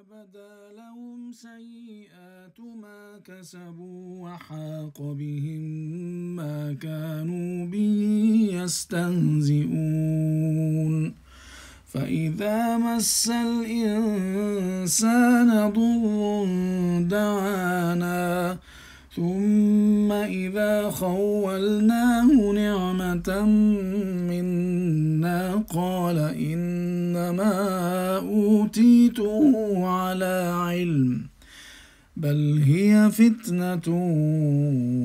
وبدا لهم سيئات ما كسبوا وحاق بهم ما كانوا به يستهزئون فإذا مس الإنسان ضر دعانا ثم إذا خولناه نعمة منا قال ما أوتيته على علم بل هي فتنة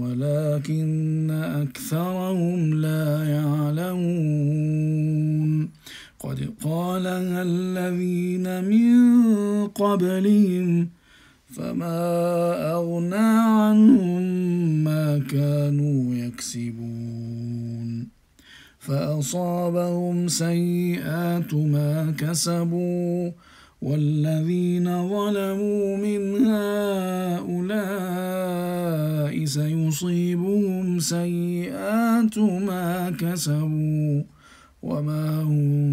ولكن أكثرهم لا يعلمون قد قالها الذين من قبلهم فما أغنى عنهم ما كانوا يكسبون فأصابهم سيئات ما كسبوا والذين ظلموا من هؤلاء سيصيبهم سيئات ما كسبوا وما هم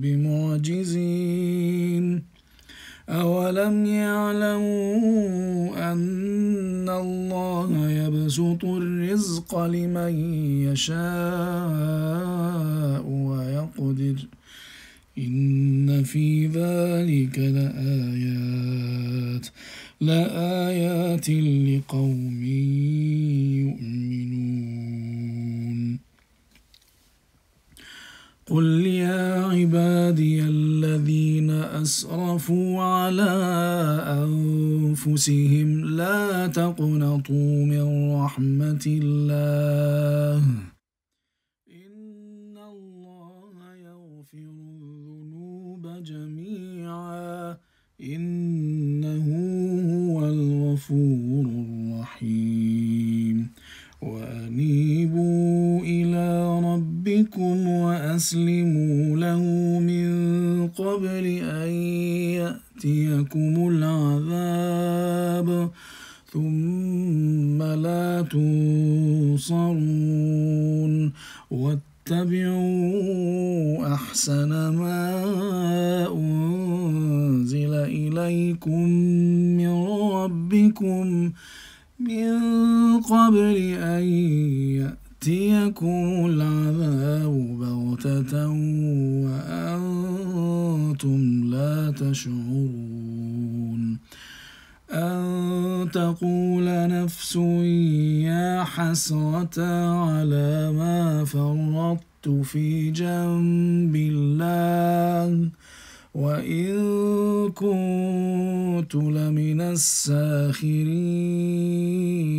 بمعجزين أولم يعلموا أن الله يبسط الرزق لمن يشاء ويقدر إن في ذلك لآيات لآيات لقوم يؤمنون قل يا عبادي الذين أسرفوا على أنفسهم لا تقنطوا من رحمة الله إن الله يغفر الذنوب جميعا إنه هو الغفور الرحيم وأنيبوا إلى ربكم وأسلموا قبل أن يأتيكم العذاب ثم لا تنصرون واتبعوا أحسن ما أنزل إليكم من ربكم من قبل أن يأتيكم العذاب بغتة وأنتم لا تشعرون أن تقول نفس يا حسرة على ما فرطت في جنب الله وإن كنت لمن الساخرين